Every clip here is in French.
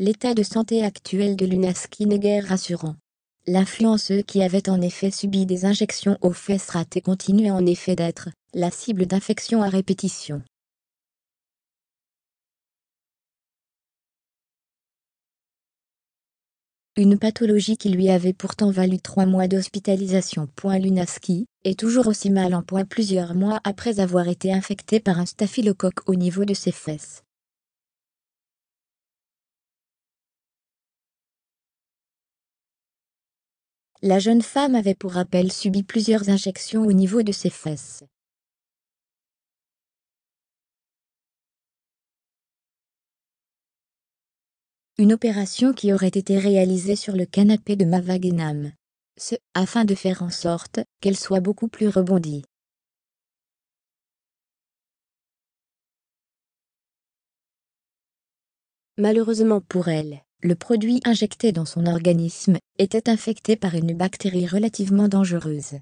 L'état de santé actuel de Lunaski n'est guère rassurant. L'influenceux qui avait en effet subi des injections aux fesses ratées continue en effet d'être la cible d'infections à répétition. Une pathologie qui lui avait pourtant valu trois mois d'hospitalisation. Lunaski est toujours aussi mal en point plusieurs mois après avoir été infecté par un staphylocoque au niveau de ses fesses. La jeune femme avait pour rappel subi plusieurs injections au niveau de ses fesses. Une opération qui aurait été réalisée sur le canapé de Mavagenam. Ce, afin de faire en sorte qu'elle soit beaucoup plus rebondie. Malheureusement pour elle, le produit injecté dans son organisme était infecté par une bactérie relativement dangereuse.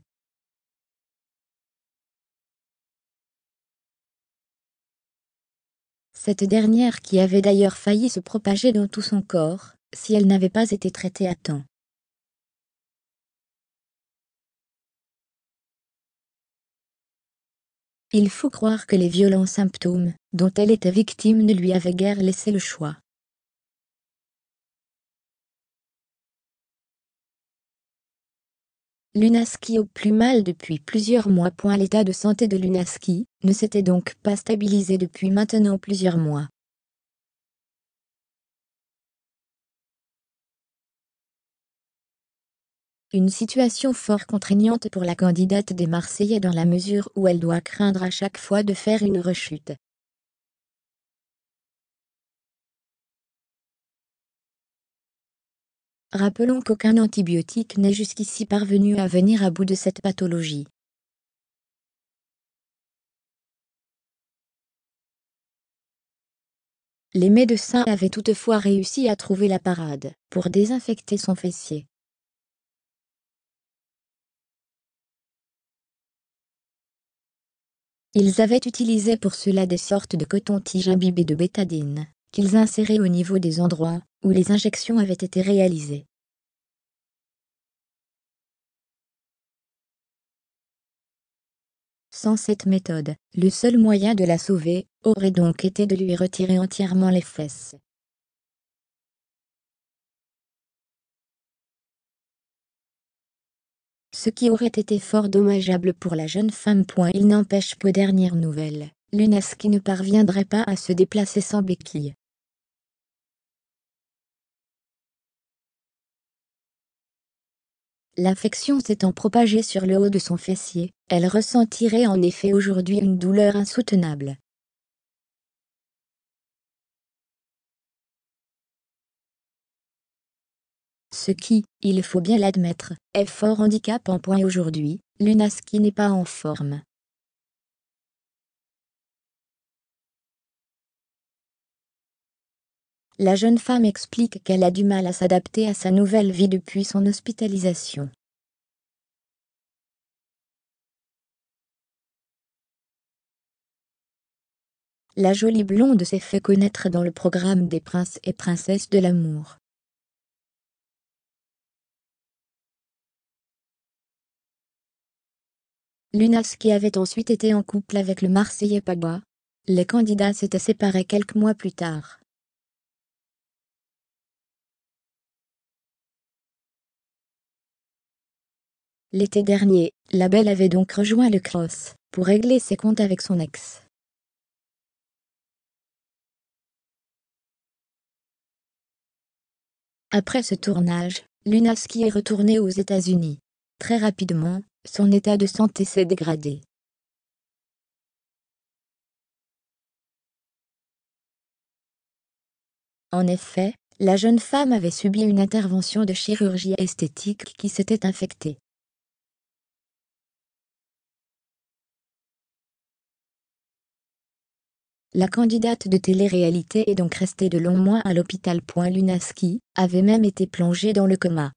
Cette dernière qui avait d'ailleurs failli se propager dans tout son corps, si elle n'avait pas été traitée à temps. Il faut croire que les violents symptômes dont elle était victime ne lui avaient guère laissé le choix. Lunaski au plus mal depuis plusieurs mois. L'état de santé de Lunaski ne s'était donc pas stabilisé depuis maintenant plusieurs mois. Une situation fort contraignante pour la candidate des Marseillais dans la mesure où elle doit craindre à chaque fois de faire une rechute. Rappelons qu'aucun antibiotique n'est jusqu'ici parvenu à venir à bout de cette pathologie. Les médecins avaient toutefois réussi à trouver la parade pour désinfecter son fessier. Ils avaient utilisé pour cela des sortes de coton-tige imbibées de bétadine qu'ils inséraient au niveau des endroits où les injections avaient été réalisées. Sans cette méthode, le seul moyen de la sauver aurait donc été de lui retirer entièrement les fesses. ce qui aurait été fort dommageable pour la jeune femme. Il n'empêche pas dernière nouvelle, Lunas qui ne parviendrait pas à se déplacer sans béquille. L'infection s'étant propagée sur le haut de son fessier, elle ressentirait en effet aujourd'hui une douleur insoutenable. Ce qui, il faut bien l'admettre, est fort handicapant. Point aujourd'hui, qui n'est pas en forme. la jeune femme explique qu'elle a du mal à s'adapter à sa nouvelle vie depuis son hospitalisation. La jolie blonde s'est fait connaître dans le programme des princes et princesses de l'amour. Lunas qui avait ensuite été en couple avec le Marseillais Pagua. Les candidats s'étaient séparés quelques mois plus tard. L'été dernier, la belle avait donc rejoint le cross pour régler ses comptes avec son ex. Après ce tournage, Lunaski est retourné aux États-Unis. Très rapidement, son état de santé s'est dégradé. En effet, la jeune femme avait subi une intervention de chirurgie esthétique qui s'était infectée. La candidate de télé-réalité est donc restée de long mois à l'hôpital. Lunaski avait même été plongée dans le coma.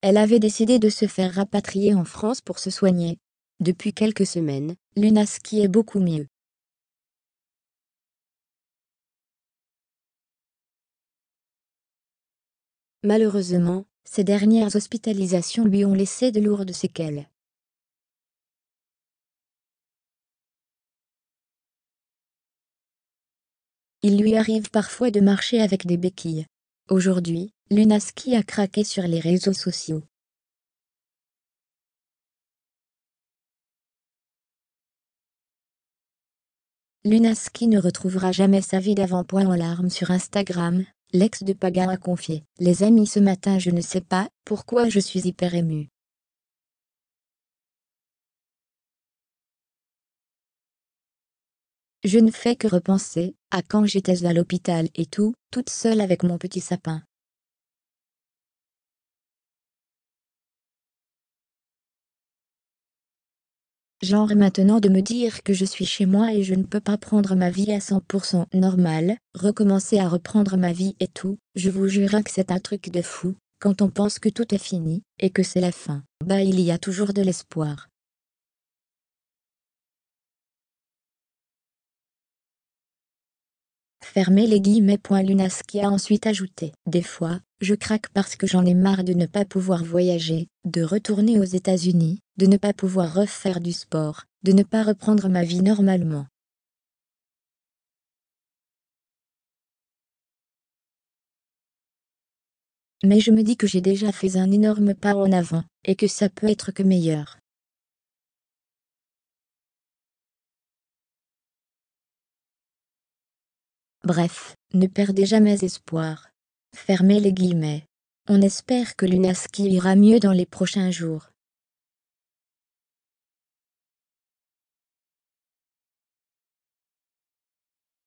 Elle avait décidé de se faire rapatrier en France pour se soigner. Depuis quelques semaines, Lunaski est beaucoup mieux. Malheureusement, ses dernières hospitalisations lui ont laissé de lourdes séquelles. Il lui arrive parfois de marcher avec des béquilles. Aujourd'hui, Lunaski a craqué sur les réseaux sociaux. Lunaski ne retrouvera jamais sa vie d'avant. Point en larmes sur Instagram, L'ex de Paga a confié « Les amis ce matin je ne sais pas pourquoi je suis hyper ému. Je ne fais que repenser à quand j'étais à l'hôpital et tout, toute seule avec mon petit sapin. genre maintenant de me dire que je suis chez moi et je ne peux pas prendre ma vie à 100% normale, recommencer à reprendre ma vie et tout, je vous jure que c'est un truc de fou, quand on pense que tout est fini, et que c'est la fin, bah il y a toujours de l'espoir. Fermez les guillemets. qui a ensuite ajouté Des fois, je craque parce que j'en ai marre de ne pas pouvoir voyager, de retourner aux États-Unis, de ne pas pouvoir refaire du sport, de ne pas reprendre ma vie normalement. Mais je me dis que j'ai déjà fait un énorme pas en avant, et que ça peut être que meilleur. Bref, ne perdez jamais espoir. Fermez les guillemets. On espère que Lunaski ira mieux dans les prochains jours.